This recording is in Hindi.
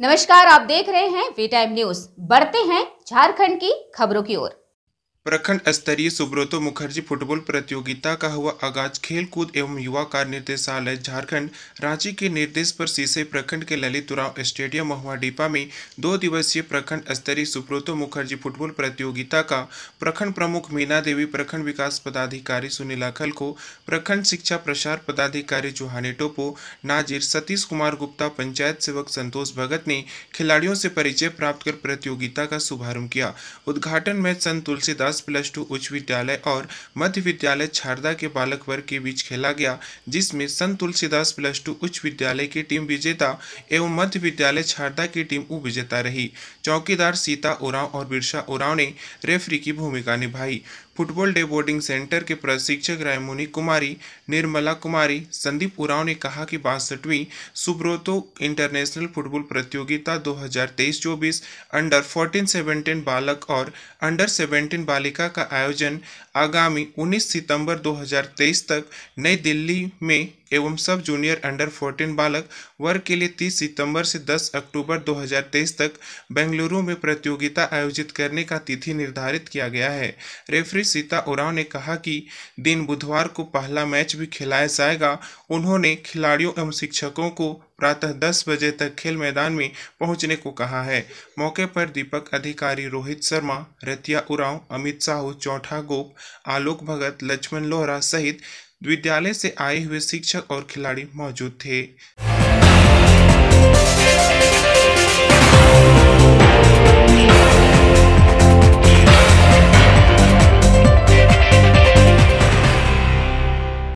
नमस्कार आप देख रहे हैं वी टाइम न्यूज बढ़ते हैं झारखंड की खबरों की ओर प्रखंड स्तरीय सुब्रतो मुखर्जी फुटबॉल प्रतियोगिता का हुआ आगाज खेलकूद एवं युवा कार्य निर्देशालय झारखंड रांची के निर्देश पर सीसे प्रखंड के ललित स्टेडियम महुआ डीपा में दो दिवसीय प्रखंड स्तरीय सुब्रतो मुखर्जी फुटबॉल प्रतियोगिता का प्रखंड प्रमुख मीना देवी प्रखंड विकास पदाधिकारी सुनील अखल को प्रखंड शिक्षा प्रसार पदाधिकारी जुहानी टोपो नाजिर सतीश कुमार गुप्ता पंचायत सेवक संतोष भगत ने खिलाड़ियों से परिचय प्राप्त कर प्रतियोगिता का शुभारंभ किया उद्घाटन मैच संत तुलसीदास प्लस प्लस टू उच्च विद्यालय और मध्य विद्यालय छारदा के बालक वर्ग के बीच खेला गया जिसमें संत तुलसीदास प्लस टू उच्च विद्यालय की टीम विजेता एवं मध्य विद्यालय छारदा की टीम उपविजेता रही चौकीदार सीता उराव और बिरसा उराव ने रेफरी की भूमिका निभाई फुटबॉल डे बोर्डिंग सेंटर के प्रशिक्षक रायमुनी कुमारी निर्मला कुमारी संदीप उराव ने कहा कि बासठवीं सुब्रोतो इंटरनेशनल फुटबॉल प्रतियोगिता 2023-24 अंडर 14 17 बालक और अंडर 17 बालक मालिका का आयोजन आगामी 19 सितंबर 2023 तक नई दिल्ली में एवं सब जूनियर अंडर 14 बालक वर्ग के लिए 30 सितंबर से 10 अक्टूबर 2023 तक बेंगलुरु में प्रतियोगिता आयोजित करने का तिथि निर्धारित किया गया है रेफरी सीता उराव ने कहा कि दिन बुधवार को पहला मैच भी खिलाया जाएगा उन्होंने खिलाड़ियों एवं शिक्षकों को प्रातः 10 बजे तक खेल मैदान में पहुंचने को कहा है मौके पर दीपक अधिकारी रोहित शर्मा रतिया उराव अमित साहू चौठा गोप आलोक भगत लक्ष्मण लोहरा सहित विद्यालय से आए हुए शिक्षक और खिलाड़ी मौजूद थे